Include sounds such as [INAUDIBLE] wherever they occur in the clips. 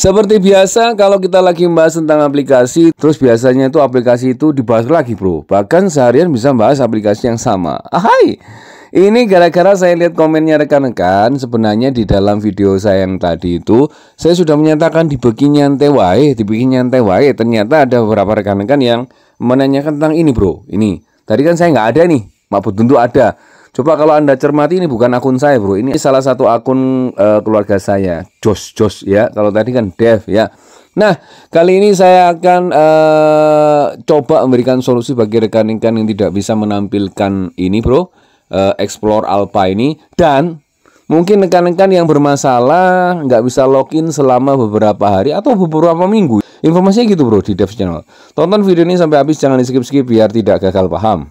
Seperti biasa kalau kita lagi membahas tentang aplikasi Terus biasanya itu aplikasi itu dibahas lagi bro Bahkan seharian bisa membahas aplikasi yang sama Ahai ini gara-gara saya lihat komennya rekan-rekan Sebenarnya di dalam video saya yang tadi itu Saya sudah menyatakan di dibikin nyantai di Dibikin nyantai wae Ternyata ada beberapa rekan-rekan yang menanyakan tentang ini bro Ini Tadi kan saya nggak ada nih Mabut tentu ada Coba kalau Anda cermati ini bukan akun saya, Bro. Ini salah satu akun uh, keluarga saya, Jos Jos ya. Kalau tadi kan Dev ya. Nah, kali ini saya akan uh, coba memberikan solusi bagi rekan-rekan yang tidak bisa menampilkan ini, Bro. Uh, Explore Alpha ini dan mungkin rekan-rekan yang bermasalah nggak bisa login selama beberapa hari atau beberapa minggu. Informasinya gitu, Bro, di Dev Channel. Tonton video ini sampai habis, jangan di skip-skip biar tidak gagal paham.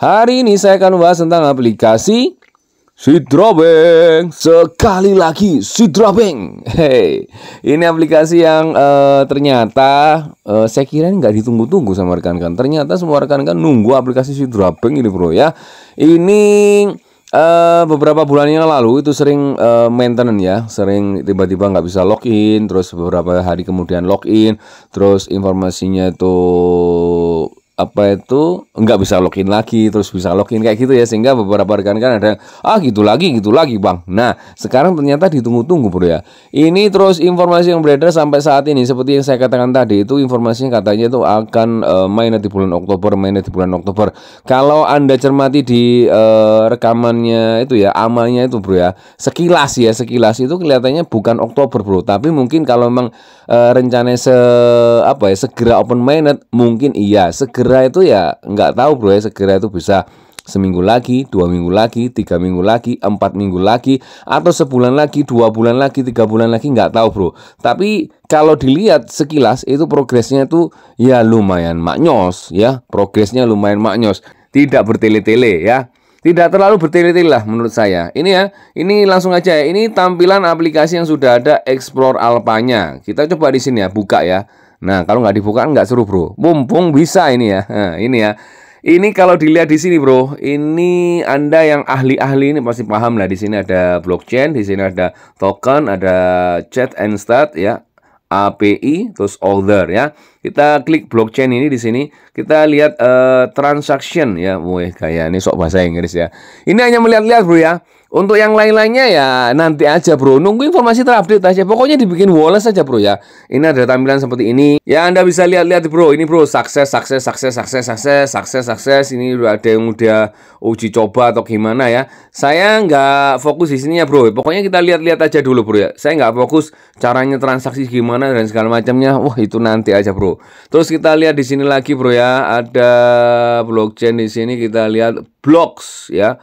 Hari ini saya akan membahas tentang aplikasi Sidrobank. sekali lagi Sidrobank. Hey, ini aplikasi yang uh, ternyata uh, saya kira ini nggak ditunggu-tunggu sama rekan-rekan. Ternyata semua rekan-rekan nunggu aplikasi Sidrobank ini bro ya. Ini uh, beberapa bulan yang lalu itu sering uh, maintenance ya, sering tiba-tiba nggak bisa login, terus beberapa hari kemudian login, terus informasinya itu apa itu nggak bisa login lagi terus bisa login kayak gitu ya sehingga beberapa rekan kan ada ah gitu lagi gitu lagi bang nah sekarang ternyata ditunggu-tunggu bro ya ini terus informasi yang beredar sampai saat ini seperti yang saya katakan tadi itu informasinya katanya itu akan uh, eh, main di bulan Oktober main di bulan Oktober kalau anda cermati di uh, rekamannya itu ya amalnya itu bro ya sekilas ya sekilas itu kelihatannya bukan Oktober bro tapi mungkin kalau memang uh, rencananya se apa ya segera open mainet mungkin iya segera segera itu ya nggak tahu bro ya segera itu bisa seminggu lagi, dua minggu lagi, tiga minggu lagi, empat minggu lagi, atau sebulan lagi, dua bulan lagi, tiga bulan lagi, nggak tahu bro. Tapi kalau dilihat sekilas itu progresnya itu ya lumayan maknyos ya, progresnya lumayan maknyos, tidak bertele-tele ya. Tidak terlalu bertele-tele lah menurut saya. Ini ya, ini langsung aja ya. Ini tampilan aplikasi yang sudah ada Explore Alpanya. Kita coba di sini ya, buka ya. Nah, kalau nggak dibuka nggak seru, Bro. Mumpung bisa ini ya. Nah, ini ya. Ini kalau dilihat di sini, Bro. Ini Anda yang ahli-ahli ini pasti paham lah di sini ada blockchain, di sini ada token, ada chat and start ya. API terus order ya. Kita klik blockchain ini di sini, kita lihat uh, transaction ya. Wih, kayak ini sok bahasa Inggris ya. Ini hanya melihat-lihat, Bro ya. Untuk yang lain-lainnya ya nanti aja bro Nunggu informasi terupdate aja Pokoknya dibikin Wallace aja bro ya Ini ada tampilan seperti ini Ya anda bisa lihat-lihat bro Ini bro sukses, sukses, sukses, sukses, sukses, sukses, sukses Ini udah ada yang udah uji coba atau gimana ya Saya nggak fokus di sini ya bro Pokoknya kita lihat-lihat aja dulu bro ya Saya nggak fokus caranya transaksi gimana dan segala macamnya Wah itu nanti aja bro Terus kita lihat di sini lagi bro ya Ada blockchain di sini kita lihat blocks ya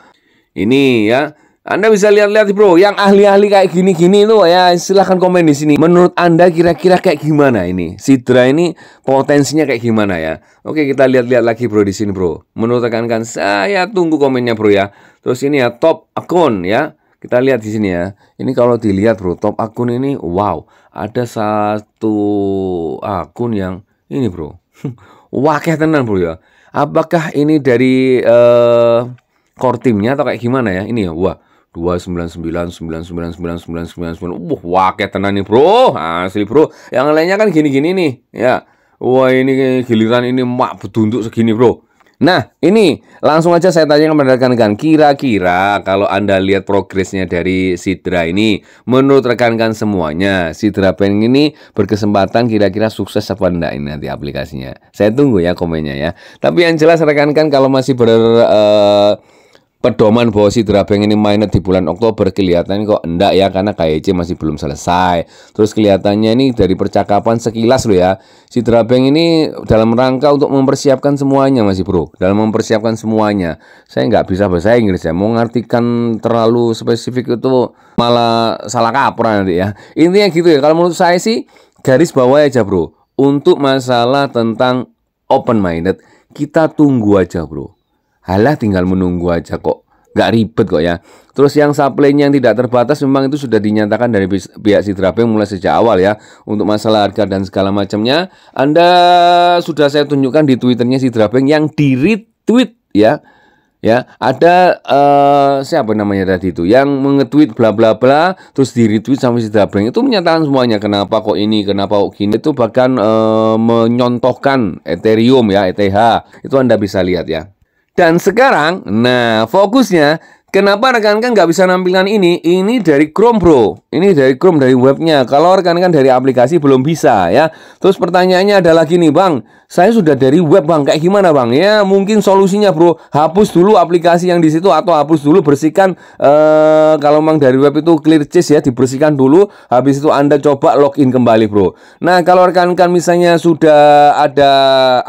Ini ya anda bisa lihat-lihat bro, yang ahli-ahli kayak gini-gini itu ya silahkan komen di sini. Menurut Anda kira-kira kayak gimana ini? Sidra ini potensinya kayak gimana ya? Oke kita lihat-lihat lagi bro di sini bro. Menurut rekan kan saya tunggu komennya bro ya. Terus ini ya top akun ya. Kita lihat di sini ya. Ini kalau dilihat bro top akun ini wow. Ada satu akun yang ini bro. [LAUGHS] kayak tenang bro ya. Apakah ini dari uh, core timnya atau kayak gimana ya? Ini ya wah uh Wah, kayak tenan nih, Bro. Asli, Bro. Yang lainnya kan gini-gini nih, ya. Wah, ini giliran ini mak betunduk segini, Bro. Nah, ini langsung aja saya tanya kepada rekan-rekan. Kira-kira kalau Anda lihat progresnya dari Sidra ini, menurut rekan-rekan semuanya, Sidra Bank ini berkesempatan kira-kira sukses apa enggak ini nanti aplikasinya. Saya tunggu ya komennya ya. Tapi yang jelas rekan-rekan kalau masih ber uh, pedoman bahwa si Drabeng ini mainnya di bulan Oktober kelihatannya kok enggak ya karena KYC masih belum selesai. Terus kelihatannya ini dari percakapan sekilas loh ya. Si Drabeng ini dalam rangka untuk mempersiapkan semuanya masih Bro. Dalam mempersiapkan semuanya. Saya nggak bisa bahasa Inggris ya. Mau ngartikan terlalu spesifik itu malah salah kaprah nanti ya. Intinya gitu ya. Kalau menurut saya sih garis bawah aja Bro. Untuk masalah tentang open minded kita tunggu aja Bro Halah tinggal menunggu aja kok. gak ribet kok ya. Terus yang supply yang tidak terbatas memang itu sudah dinyatakan dari pihak Sidrape mulai sejak awal ya. Untuk masalah harga dan segala macamnya. Anda sudah saya tunjukkan di Twitternya Sidrape yang di retweet ya. Ya, ada uh, siapa namanya tadi itu yang mengetweet bla bla bla terus di retweet sama si Dabreng itu menyatakan semuanya kenapa kok ini, kenapa kok gini. Itu bahkan uh, menyontohkan Ethereum ya, ETH. Itu Anda bisa lihat ya. Dan sekarang, nah fokusnya Kenapa rekan-rekan kan nggak bisa nampilkan ini? Ini dari Chrome bro, ini dari Chrome dari webnya. Kalau rekan-rekan kan dari aplikasi belum bisa ya. Terus pertanyaannya adalah gini bang, saya sudah dari web bang, kayak gimana bang? Ya mungkin solusinya bro, hapus dulu aplikasi yang di situ atau hapus dulu bersihkan. Eh, kalau memang dari web itu clear cache ya dibersihkan dulu. Habis itu anda coba login kembali bro. Nah kalau rekan-rekan kan misalnya sudah ada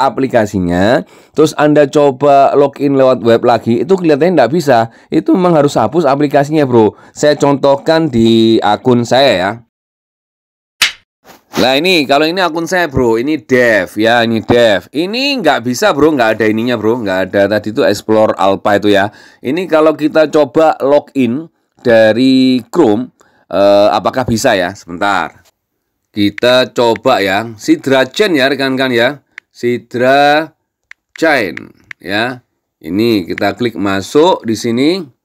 aplikasinya, terus anda coba login lewat web lagi, itu kelihatannya nggak bisa. Itu itu memang harus hapus aplikasinya bro Saya contohkan di akun saya ya Nah ini, kalau ini akun saya bro, ini dev ya, ini dev. Ini nggak bisa bro, nggak ada ininya bro, nggak ada tadi itu explore alpha itu ya. Ini kalau kita coba login dari Chrome, eh, apakah bisa ya? Sebentar. Kita coba ya, Sidra Chain ya rekan-rekan ya. Sidra Chain ya. Ini kita klik masuk di sini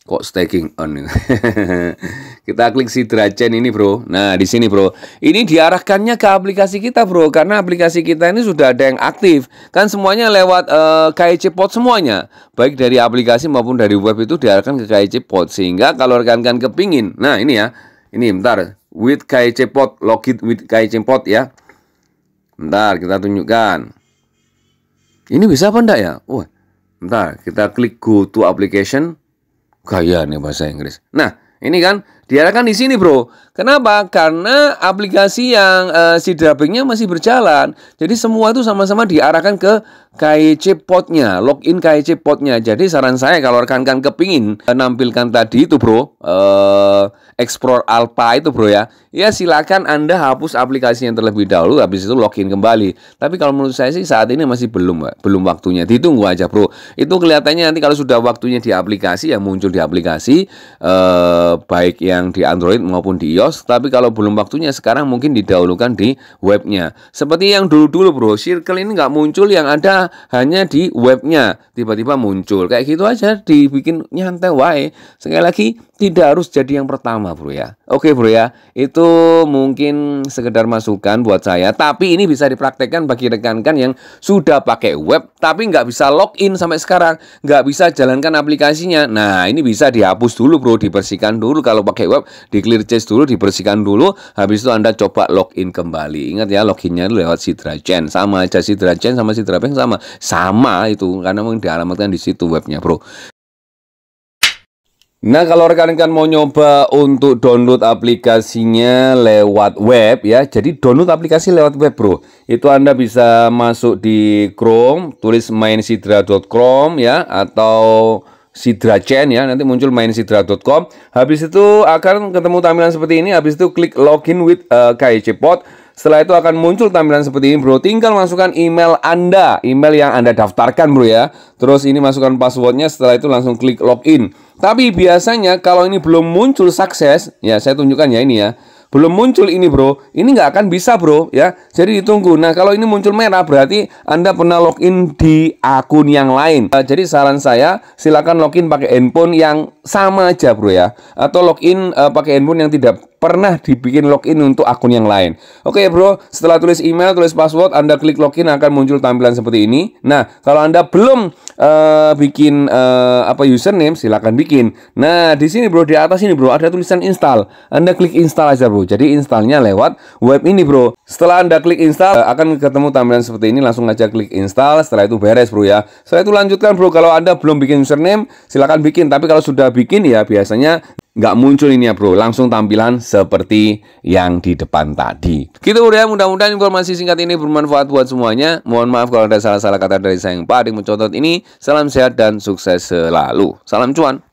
kok staking on [LAUGHS] kita klik si Drachen ini bro nah di sini bro ini diarahkannya ke aplikasi kita bro karena aplikasi kita ini sudah ada yang aktif kan semuanya lewat uh, eh, KIC Pod semuanya baik dari aplikasi maupun dari web itu diarahkan ke KIC pot sehingga kalau rekan-rekan kepingin nah ini ya ini bentar with KIC pot login with KIC pot ya bentar kita tunjukkan ini bisa apa enggak ya wah bentar kita klik go to application Gaya nih bahasa Inggris. Nah, ini kan diarahkan di sini, Bro. Kenapa? Karena aplikasi yang uh, si dubbingnya masih berjalan. Jadi semua itu sama-sama diarahkan ke KIC potnya, login KIC potnya. Jadi saran saya kalau rekan-rekan kepingin menampilkan eh, tadi itu, Bro, eh uh, Explore Alpha itu bro ya Ya silakan Anda hapus aplikasinya terlebih dahulu Habis itu login kembali Tapi kalau menurut saya sih saat ini masih belum belum waktunya Ditunggu aja bro Itu kelihatannya nanti kalau sudah waktunya di aplikasi yang muncul di aplikasi eh, Baik yang di Android maupun di iOS Tapi kalau belum waktunya sekarang mungkin didahulukan di webnya Seperti yang dulu-dulu bro Circle ini nggak muncul yang ada hanya di webnya Tiba-tiba muncul Kayak gitu aja dibikin nyantai wae Sekali lagi tidak harus jadi yang pertama lama bro ya Oke bro ya Itu mungkin sekedar masukan buat saya Tapi ini bisa dipraktekkan bagi rekan-rekan yang sudah pakai web Tapi nggak bisa login sampai sekarang Nggak bisa jalankan aplikasinya Nah ini bisa dihapus dulu bro Dibersihkan dulu kalau pakai web Di clear chase dulu dibersihkan dulu Habis itu Anda coba login kembali Ingat ya loginnya lewat Sidra Chain Sama aja Sidra Chain sama Sidra Bank sama Sama itu karena memang dialamatkan di situ webnya bro Nah kalau rekan-rekan mau nyoba untuk download aplikasinya lewat web ya Jadi download aplikasi lewat web bro Itu Anda bisa masuk di Chrome Tulis mainsidra.com ya Atau sidrachen ya Nanti muncul mainsidra.com Habis itu akan ketemu tampilan seperti ini Habis itu klik login with uh, eh, KIC Pod setelah itu akan muncul tampilan seperti ini bro Tinggal masukkan email Anda Email yang Anda daftarkan bro ya Terus ini masukkan passwordnya Setelah itu langsung klik login tapi biasanya kalau ini belum muncul sukses, ya saya tunjukkan ya ini ya. Belum muncul ini bro, ini nggak akan bisa bro ya. Jadi ditunggu. Nah kalau ini muncul merah berarti Anda pernah login di akun yang lain. Nah, jadi saran saya silakan login pakai handphone yang sama aja bro ya. Atau login uh, pakai handphone yang tidak pernah dibikin login untuk akun yang lain. Oke okay, bro, setelah tulis email, tulis password, Anda klik login akan muncul tampilan seperti ini. Nah, kalau Anda belum uh, bikin uh, apa username, silahkan bikin. Nah, di sini bro, di atas ini bro, ada tulisan install. Anda klik install aja bro. Jadi installnya lewat web ini bro. Setelah Anda klik install, eh, akan ketemu tampilan seperti ini. Langsung aja klik install, setelah itu beres bro ya. Setelah itu lanjutkan bro, kalau Anda belum bikin username, silahkan bikin. Tapi kalau sudah bikin ya biasanya nggak muncul ini ya bro langsung tampilan seperti yang di depan tadi gitu udah ya. mudah-mudahan informasi singkat ini bermanfaat buat semuanya mohon maaf kalau ada salah-salah kata dari saya yang paling mencontoh ini salam sehat dan sukses selalu salam cuan